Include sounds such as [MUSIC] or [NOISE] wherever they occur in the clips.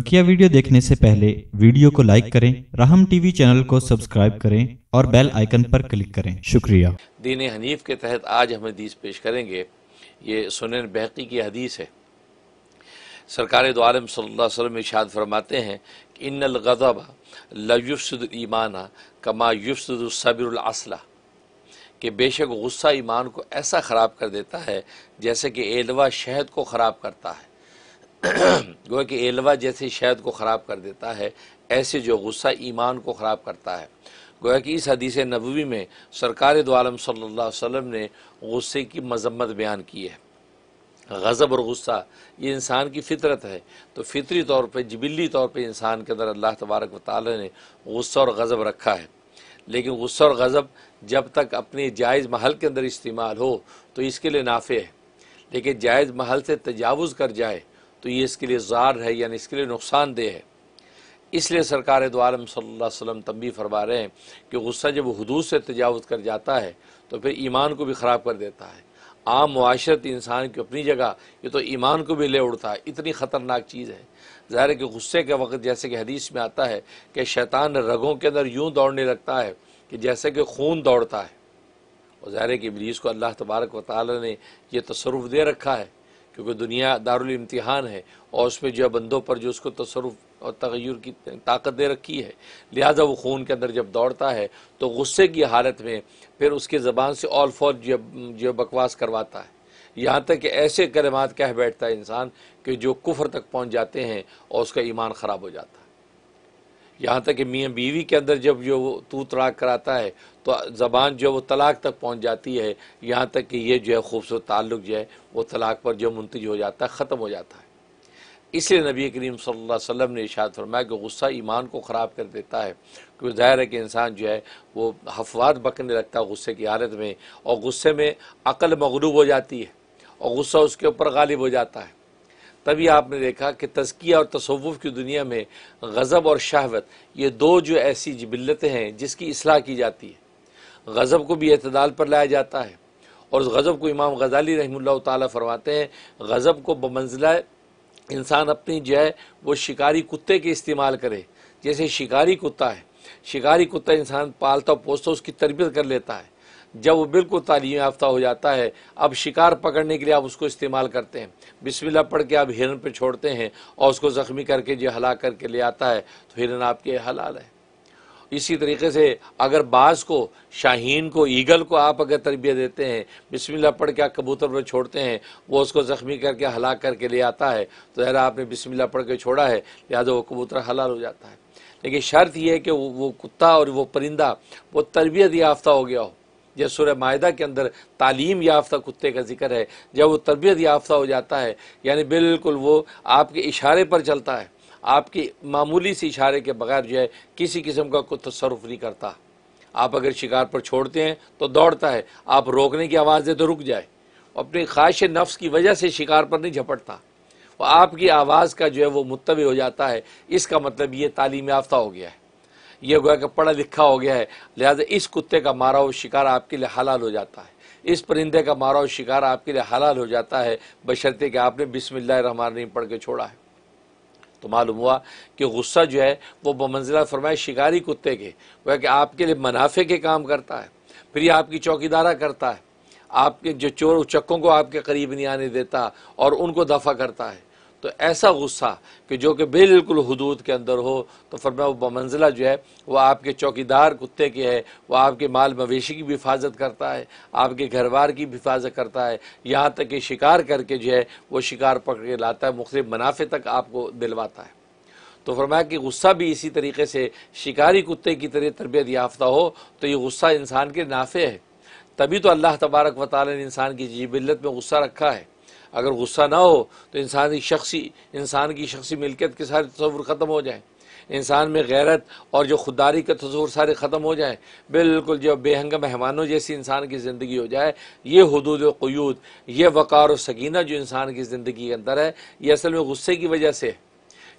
बकिया वीडियो देखने से पहले वीडियो को लाइक करें राहम टीवी चैनल को सब्सक्राइब करें और बेल आइकन पर क्लिक करें शुक्रिया दीन हनीफ के तहत आज हम हदीस पेश करेंगे ये सुन बहकी की हदीस है सरकार दो आलम इशाद फरमाते हैं कि इन गज़ब लयुफ़ाना कमा युफ़सबिरसला कि बेशक गुस्सा ईमान को ऐसा ख़राब कर देता है जैसे कि एलवा शहद को ख़राब करता है [CLEARS THROAT] गोया कि एलवा जैसे शहद को ख़राब कर देता है ऐसे जो गुस्सा ईमान को ख़राब करता है गोया कि इस हदीस नबवी में सरकार दोआलम सल्ला वसम ने गुस्से की मजम्मत बयान की है गज़ब और गुस्सा ये इंसान की फितरत है तो फितरी तौर पर जबिली तौर पर इंसान के अंदर अल्लाह तबारक वाली ने गुस्सा और गज़ब रखा है लेकिन गुस्सा और गज़ब जब तक अपने जायज़ महल के अंदर इस्तेमाल हो तो इसके लिए नाफे है लेकिन जायज़ महल से तजावज़ कर जाए तो ये इसके लिए जार है यानी इसके लिए नुकसानदेह है इसलिए सरकार द्वारम सल्ला वसम तंबी फरमा रहे हैं कि गुस्सा जब हदूद से तजावज़ कर जाता है तो फिर ईमान को भी ख़राब कर देता है आम मुआशरत इंसान की अपनी जगह ये तो ईमान को भी ले उड़ता है इतनी ख़तरनाक चीज़ है ज़ाहिर है कि गुस्से के वक्त जैसे कि हदीस में आता है कि शैतान रगों के अंदर यूँ दौड़ने लगता है कि जैसे कि खून दौड़ता है और ज़ाहिर है कि इब्लीस को अल्लाह तबारक व ताली ने यह तसरुफ़ दे रखा है क्योंकि दुनिया दारुल इम्तिहान है और उसमें जो बंदों पर जो उसको तसरुफ और तगैर की ताकत दे रखी है लिहाजा वो खून के अंदर जब दौड़ता है तो गुस्से की हालत में फिर उसके ज़बान से ऑल फॉर जो जो बकवास करवाता है यहाँ तक कि ऐसे कलमात कह बैठता है इंसान कि जो कुफर तक पहुँच जाते हैं और उसका ईमान ख़राब हो जाता है यहाँ तक कि मियाँ बीवी के अंदर जब जो तू तलाक कराता है तो ज़बान जो है वो तलाक तक पहुँच जाती है यहाँ तक कि ये जो है खूबसूरत ताल्लुक़ जो है वो तलाक पर जो मुंतज हो जाता है ख़त्म हो जाता है इसलिए नबी करीम सल्लल्लाहु अलैहि वसल्लम ने इशात फरमाया कि गुस्सा ईमान को ख़राब कर देता है क्योंकि ज़ाहिर है कि इंसान जो है वो हफवाद बकने लगता है गुस्से की हालत में और गुस्से में अकल मगरूब हो जाती है और गुस्सा उसके ऊपर गालिब हो जाता है तभी आपने देखा कि तस्किया और तसवुफ़ की दुनिया में गज़ब और शहवत ये दो जो ऐसी जबिलतें हैं जिसकी असलाह की जाती है गज़ब को भी अतदाल पर लाया जाता है और उस गज़ब को इमाम गज़ाली रहमुल्ला ताला फरमाते हैं गज़ब को बमंजला इंसान अपनी जो है वो शिकारी कुत्ते के इस्तेमाल करे जैसे शिकारी कुत्ता है शिकारी कुत्ता इंसान पालता पोसता उसकी तरबियत कर लेता है जब वो बिल्कुल तालीम याफ्ता हो जाता है अब शिकार पकड़ने के लिए आप उसको इस्तेमाल करते हैं बिस्मिल्लाह पढ़ के आप हिरन पर छोड़ते हैं और उसको ज़ख्मी करके जो हला करके ले आता है तो हिरन आपके हलाल है इसी तरीके से अगर बाज़ को शाहीन को ईगल को आप अगर तरबियत देते हैं बिस्मिल्लाह पढ़ के आप कबूतर पर छोड़ते हैं वो उसको ज़ख्मी करके हला करके ले आता है तो ज़रा आपने बिस्मिल्लाह पढ़ के छोड़ा है लिहाजा वो कबूतर हलाल हो जाता है लेकिन शर्त यह है कि वो कुत्ता और वो परिंदा वो तरबियत याफ्ता हो गया हो जैसे सूर्य माह के अंदर तालीम याफ्ता कुत्ते का जिक्र है जब वो तरबियत याफ्ता हो जाता है यानी बिल्कुल वो आपके इशारे पर चलता है आपकी मामूली सी इशारे के बगैर जो है किसी किस्म का कुछ तसरुफ नहीं करता आप अगर शिकार पर छोड़ते हैं तो दौड़ता है आप रोकने की आवाज़ दे तो रुक जाए अपनी ख्वाहिश नफ्स की वजह से शिकार पर नहीं झपटता और आपकी आवाज़ का जो है वो मुतवी हो जाता है इसका मतलब ये तालीम याफ्ता हो गया है ये गोया कि पढ़ा लिखा हो गया है लिहाजा इस कुत्ते का मारा हुआ शिकार आपके लिए हलाल हो जाता है इस परिंदे का मारा हुआ शिकार आपके लिए हलाल हो जाता है बशर्ते कि आपने बिसमिल्लाम पढ़ के छोड़ा है तो मालूम हुआ कि गुस्सा जो है वो बमंजिला फरमाए शिकारी कुत्ते के वह कि आपके लिए मुनाफे के काम करता है फिर यह आपकी चौकीदारा करता है आपके जो चोर उचक्कों को आपके करीब नहीं आने देता और उनको दफ़ा करता है तो ऐसा गुस्सा कि जो कि बिल्कुल हदूद के अंदर हो तो मैं वो मंजिला जो है वो आपके चौकीदार कुत्ते की है वो आपके माल मवेशी की भी हिफाजत करता है आपके घरवार की भी हिफाजत करता है यहाँ तक कि शिकार करके जो है वो शिकार पकड़ के लाता है मुख्तु मुनाफे तक आपको दिलवाता है तो फरमाया कि गुस्सा भी इसी तरीके से शिकारी कुत्ते की तरह तरबियत याफ्ता हो तो ये गुस्सा इंसान के नाफे है तभी तो अल्लाह तबारक वाली ने इंसान की जीबिलत में गुस्सा रखा है अगर गुस्सा ना हो तो इंसान की शख्सी इंसान की शख्सी मिल्कियत के सारे तस्वुर ख़त्म हो जाए इंसान में गैरत और जो खुददारी का तस्वूर सारे ख़त्म हो जाए बिल्कुल जो बेहंग मेहमानों जैसी इंसान की ज़िंदगी हो जाए ये हदूद क़यूद ये वक़ार और सकीना जो इंसान की ज़िंदगी के अंदर है ये असल में गुस्से की वजह से है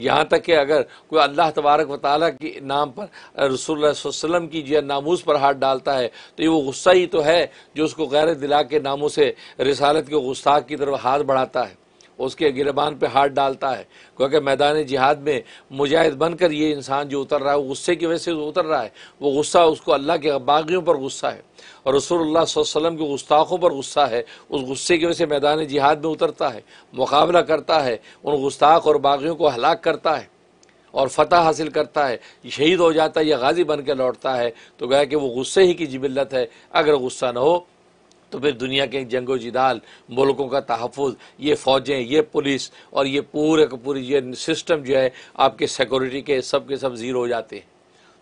यहाँ तक कि अगर कोई अल्लाह तबारक वाली के नाम पर रसूल वसम की जिया नामोज़ पर हाथ डालता है तो ये वो गुस्सा ही तो है जो उसको गैर दिला के नामों से रसालत के गुस्सा की तरफ हाथ बढ़ाता है उसके गिरबान पे हाथ डालता है क्योंकि मैदान जिहाद में मुजाहिद बनकर ये इंसान जो उतर रहा है गुस्से की वजह से उतर रहा है वो गुस्सा उसको अल्लाह के बागियों पर गुस्सा है और रसोल्ला वसम के गुस्ताखों पर गुस्सा है उस गुस्से की वजह से मैदान जिहाद में उतरता है मुकाबला करता है उन गुस्ताख और बागियों को हलाक करता है और फतह हासिल करता है शहीद हो जाता है या गाजी बन के लौटता है तो गया कि वो गुस्से ही की जिबिलत है अगर गुस्सा ना हो तो फिर दुनिया के जंगो जिदाल मुल्कों का तहफ़ ये फ़ौजें ये पुलिस और ये पूरे का पूरी ये सिस्टम जो है आपके सिक्योरिटी के सब के सब ज़ीरो हो जाते हैं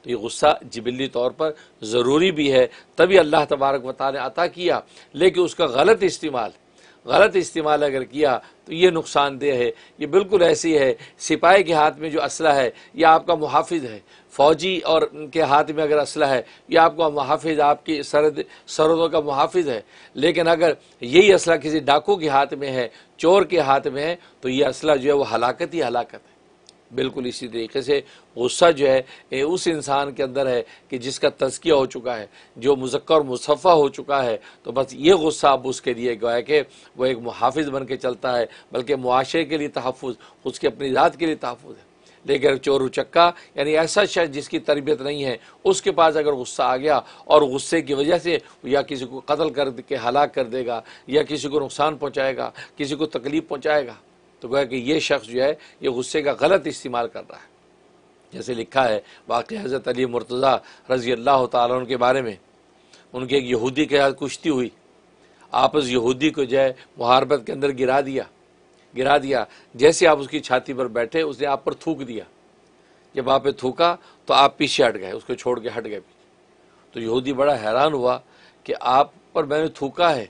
तो ये गुस्सा जबिली तौर पर ज़रूरी भी है तभी अल्लाह तबारक वाली ने अता किया लेकिन उसका गलत इस्तेमाल गलत इस्तेमाल अगर किया तो ये नुकसानदेह है ये बिल्कुल ऐसी है सिपाही के हाथ में जो असला है यह आपका मुहाफ़ है फौजी और उनके हाथ में अगर असला है या आपका मुहाफिज आपकी सरद सरहदों का मुहाफिज है लेकिन अगर यही असला किसी डाकू के हाथ में है चोर के हाथ में है तो ये असला जो है वो हलाकत ही हलाकत है बिल्कुल इसी तरीके से गुस्सा जो है उस इंसान के अंदर है कि जिसका तजकिया हो चुका है जो मुजक्र और मुसफ़ा हो चुका है तो बस ये गुस्सा अब उसके लिए गोया कि वह एक मुहाफ़ बन के चलता है बल्कि मुआरे के लिए तहफ़ उसके अपनी ज़ात के लिए तहफ़ है लेकर चोर उचक्का यानी ऐसा शख्स जिसकी तरबियत नहीं है उसके पास अगर गुस्सा आ गया और गुस्से की वजह से या किसी को कत्ल कर के हलाक कर देगा या किसी को नुकसान पहुँचाएगा किसी को तकलीफ़ पहुँचाएगा तो गया कि ये शख्स जो है ये गुस्से का गलत इस्तेमाल कर रहा है जैसे लिखा है वाक़ हज़रत अली मुर्तज़ा रज़ी अल्लाह तन के बारे में उनके एक यहूदी के साथ कुश्ती हुई आपस यहूदी को जो है मुहारबत के अंदर गिरा दिया गिरा दिया जैसे आप उसकी छाती पर बैठे उसने आप पर थूक दिया जब आप पे थूका तो आप पीछे हट गए उसको छोड़ के हट गए तो यहूदी बड़ा हैरान हुआ कि आप पर मैंने थूका है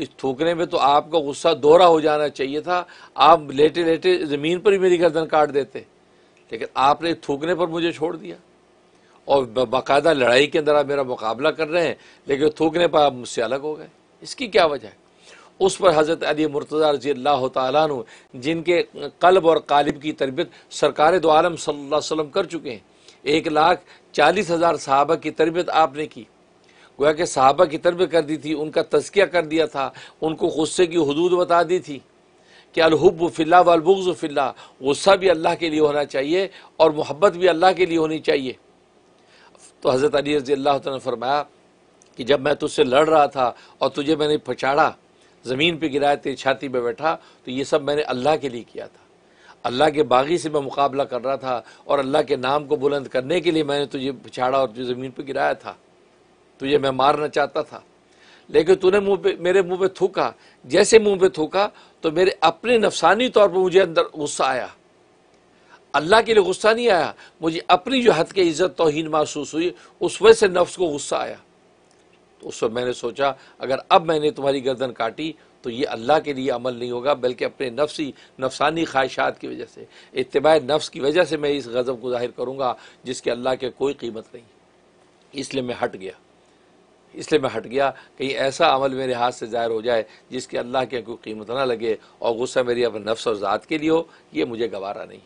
इस थूकने में तो आपका गुस्सा दोहरा हो जाना चाहिए था आप लेटे लेटे ज़मीन पर ही मेरी गर्दन काट देते लेकिन आपने थूकने पर मुझे छोड़ दिया और बाकायदा लड़ाई के अंदर आप मेरा मुकाबला कर रहे हैं लेकिन थूकने पर आप मुझसे अलग हो गए इसकी क्या वजह है उस पर हज़रत अली मुर्तज़ा रजी अल्लाह तु जिनके कल्ब और कालिब की तरबियत सरकार दो आलम सल्ला कर चुके हैं एक लाख चालीस हज़ार सहाबा की तरबियत आपने की गोया कि साहबा की तरबियत कर दी थी उनका तस्किया कर दिया था उनको गुस्से की हदूद बता दी थी कि अलहब फ़िल्ला वलबुज़ फ़िल्ला गुस्सा भी अल्लाह के लिए होना चाहिए और मोहब्बत भी अल्लाह के लिए होनी चाहिए तो हज़रत अली रजी अल्लाह तरमाया फरमाया कि जब मैं तुझसे लड़ रहा था और तुझे मैंने पछाड़ा ज़मीन पर गिराए तेरी छाती पर बैठा तो ये सब मैंने अल्लाह के लिए किया था अल्लाह के बागी से मैं मुकाबला कर रहा था और अल्लाह के नाम को बुलंद करने के लिए मैंने तुझे पिछाड़ा और तुझे ज़मीन पर गिराया था तुझे मैं मारना चाहता था लेकिन तूने मुँह पे मेरे मुँह पे थूका जैसे मुँह पे थूका तो मेरे अपने नफसानी तौर पर मुझे अंदर गुस्सा आया अल्लाह के लिए गुस्सा नहीं आया मुझे अपनी जो हद के इज़्ज़त तोहन महसूस हुई उस वजह से नफ्स को गुस्सा आया उस वक्त मैंने सोचा अगर अब मैंने तुम्हारी गर्दन काटी तो ये अल्लाह के लिए अमल नहीं होगा बल्कि अपने नफसी नफसानी ख्वाहिशात की वजह से इतबा नफ्स की वजह से मैं इस गज़ब को जाहिर करूँगा जिसके अल्लाह के कोई कीमत नहीं इसलिए मैं हट गया इसलिए मैं हट गया कहीं ऐसा अमल मेरे हाथ से ज़ाहिर हो जाए जिसके अल्लाह के कोई कीमत ना लगे और गुस्सा मेरी अपने नफ्स और ज़ात के लिए हो ये मुझे गवारा नहीं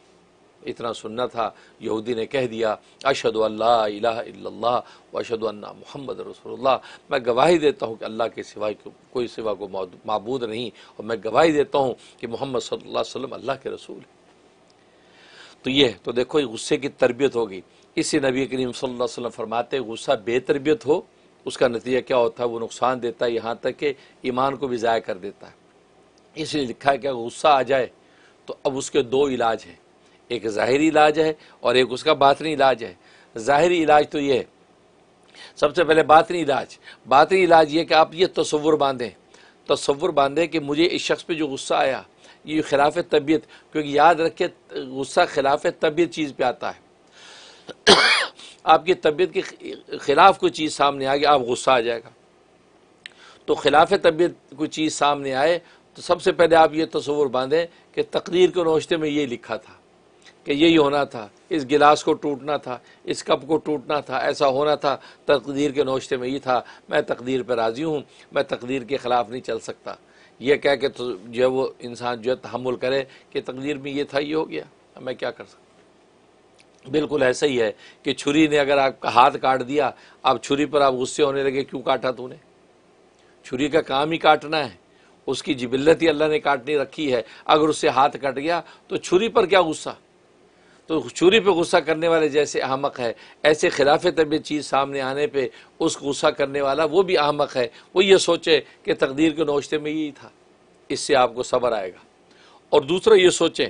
इतना सुनना था यहूदी ने कह दिया अशद अल्लाह वशद अल्ला मोहम्मद रसोल्ला मैं गवाही देता हूँ कि अल्लाह के सिवाय कोई सिवा को मबूद नहीं और मैं गवाही देता हूँ कि मोहम्मद सल्ला अल्लाह के रसूल तो है तो ये तो देखो गुस्से की तरबियत होगी इसी नबी करीम सल्लम फरमाते गुस्सा बेतरबियत हो उसका नतीजा क्या होता है वो नुकसान देता है यहाँ तक कि ईमान को भी ज़ाया कर देता है इसलिए लिखा है कि गुस्सा आ जाए तो अब उसके दो इलाज हैं एक ज़ाहरी इलाज है और एक उसका बातनी इलाज है ज़ाहरी इलाज तो ये है सबसे पहले बातनी इलाज बातनी इलाज ये कि आप ये तस्वुर बांधें तस्वुर बांधें कि मुझे इस शख्स पे जो गुस्सा आया ये खिलाफ तबीयत क्योंकि याद रखे गुस्सा खिलाफ तबीयत चीज़ पे आता है [COUGHS] आपकी तबीयत के ख़िलाफ़ कोई चीज़ सामने आ गई आप गुस्सा आ जाएगा तो खिलाफ तबीयत कोई चीज़ सामने आए तो सबसे पहले आप ये तस्वुर बांधें कि तकरीर के नौशते में ये लिखा था कि यही होना था इस गिलास को टूटना था इस कप को टूटना था ऐसा होना था तकदीर के नौशते में ये था मैं तकदीर पर राज़ी हूँ मैं तकदीर के ख़िलाफ़ नहीं चल सकता यह कह के तो जो है वो इंसान जो है तहमुल करे कि तकदीर में ये था ये हो गया अब मैं क्या कर सकता बिल्कुल ऐसा ही है कि छुरी ने अगर आपका हाथ काट दिया आप छुरी पर आप गुस्से होने लगे क्यों काटा तूने छुरी का काम ही काटना है उसकी जिबिल्लत ही अल्लाह ने काटनी रखी है अगर उससे हाथ कट गया तो छुरी पर क्या गुस्सा तो चूरी पे गुस्सा करने वाले जैसे अहमक है ऐसे खिलाफ तबीयत चीज़ सामने आने पे उस गुस्सा करने वाला वो भी अहमक है वो ये सोचे कि तकदीर के नौशते में यही था इससे आपको सबर आएगा और दूसरा ये सोचें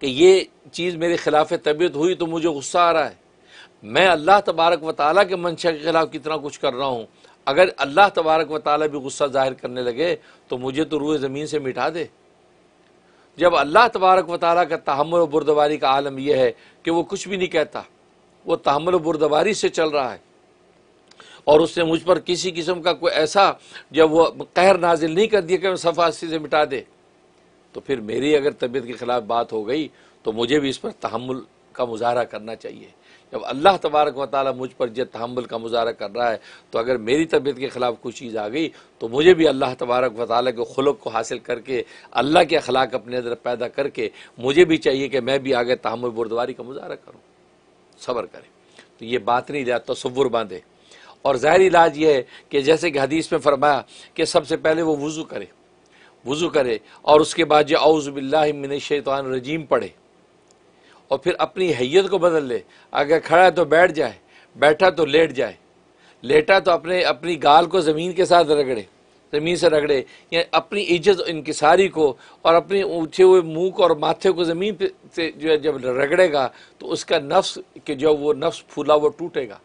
कि ये चीज़ मेरे खिलाफ तबीयत हुई तो मुझे गुस्सा आ रहा है मैं अल्लाह तबारक व ताली के मंशा के ख़िलाफ़ कितना कुछ कर रहा हूँ अगर अल्लाह तबारक व ताली भी गुस्सा ज़ाहिर करने लगे तो मुझे तो रूए ज़मीन से मिटा दे जब अल्लाह तबारक व तारा का तहमल बुरदवारी का आलम यह है कि वो कुछ भी नहीं कहता वो तहमल बुरदवारी से चल रहा है और उसने मुझ पर किसी किस्म का कोई ऐसा जब वो कहर नाजिल नहीं कर दिया कि मैं से मिटा दे तो फिर मेरी अगर तबीयत के ख़िलाफ़ बात हो गई तो मुझे भी इस पर तहमुल का मुजाहरा करना चाहिए जब अल्लाह तबारक व ताली मुझ पर जद तहमल का मुजाहरा कर रहा है तो अगर मेरी तबीयत के ख़िलाफ़ कोई चीज़ आ गई तो मुझे भी अल्लाह तबारक व ताली के खुलक को हासिल करके अल्लाह के अखलाक अपने अंदर पैदा करके मुझे भी चाहिए कि मैं भी आगे तहम बुरदवारी का मुजाहरा करूँ सब्र करें तो ये बात नहीं रहा तस्वुर बांधे और ज़ाहिर इलाज ये है कि जैसे कि हदीस में फरमाया कि सबसे पहले वो वज़ू करे वज़ू करे और उसके बाद जो शैतान रजीम पढ़े और फिर अपनी हैयत को बदल ले अगर खड़ा है तो बैठ जाए बैठा तो लेट जाए लेटा तो अपने अपनी गाल को ज़मीन के साथ रगड़े ज़मीन से रगड़े या अपनी इज्जत इनकसारी को और अपने ऊँचे हुए मुँह को और माथे को ज़मीन से जो है जब रगड़ेगा तो उसका नफ्स के जो वो नफ्स फूला वो टूटेगा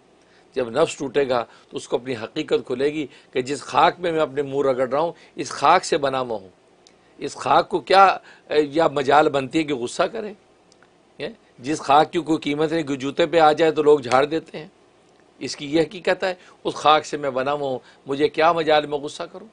जब नफ्स टूटेगा तो उसको अपनी हकीकत खुलेगी कि जिस खाक में मैं अपने मुँह रगड़ रहा हूँ इस खाक से बना हुआ हूँ इस खाक को क्या या मजाल बनती है कि गुस्सा करें जिस खाक की कोई कीमत नहीं जूते पे आ जाए तो लोग झाड़ देते हैं इसकी यह हकीकत है उस खाक से मैं बना हुआ मुझे क्या मजाल में गुस्सा करूँ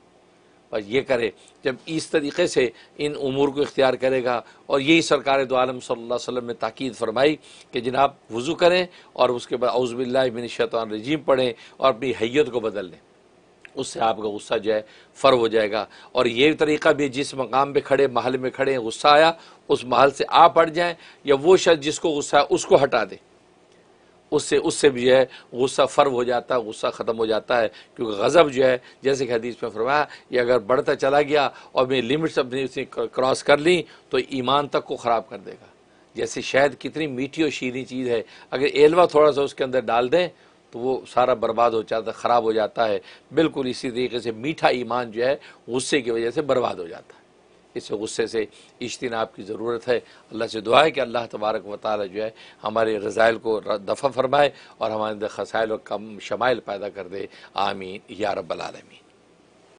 और ये करे जब इस तरीके से इन उमूर को इख्तियार करेगा और यही सरकार दो आलम वसल्लम ने ताक़द फरमाई कि जनाब वज़ू करें और उसके बाद अउज़बिल्लिमिनशैतरजीम पढ़ें और अपनी हैत को बदल लें उससे आपका गुस्सा जो है फ़र्व हो जाएगा और ये तरीका भी जिस मकाम पे खड़े महल में खड़े गुस्सा आया उस महल से आप हट जाएं या वो शख्स जिसको गुस्सा है उसको हटा दें उससे उससे भी जो है गुस्सा फ़र्व हो जाता है गुस्सा ख़त्म हो जाता है क्योंकि गज़ब जो है जैसे कि हदीस में फरमाया ये अगर बढ़ता चला गया और मेरी लिमिट्स अपनी क्रॉस कर ली तो ईमान तक को ख़राब कर देगा जैसे शहद कितनी मीठी और शीरी चीज़ है अगर एलवा थोड़ा सा उसके अंदर डाल दें तो वो सारा बर्बाद हो जाता है ख़राब हो जाता है बिल्कुल इसी तरीके से मीठा ईमान जो है गुस्से की वजह से बर्बाद हो जाता है इस गुस्से से इजतनाब की ज़रूरत है अल्लाह से दुआ है कि अल्लाह तबारक व ताली जो है हमारे रज़ाइल को दफ़ा फरमाए और हमारे अंदर खसाइल और कम शमाइल पैदा कर दे आमीन या रब्बालमीन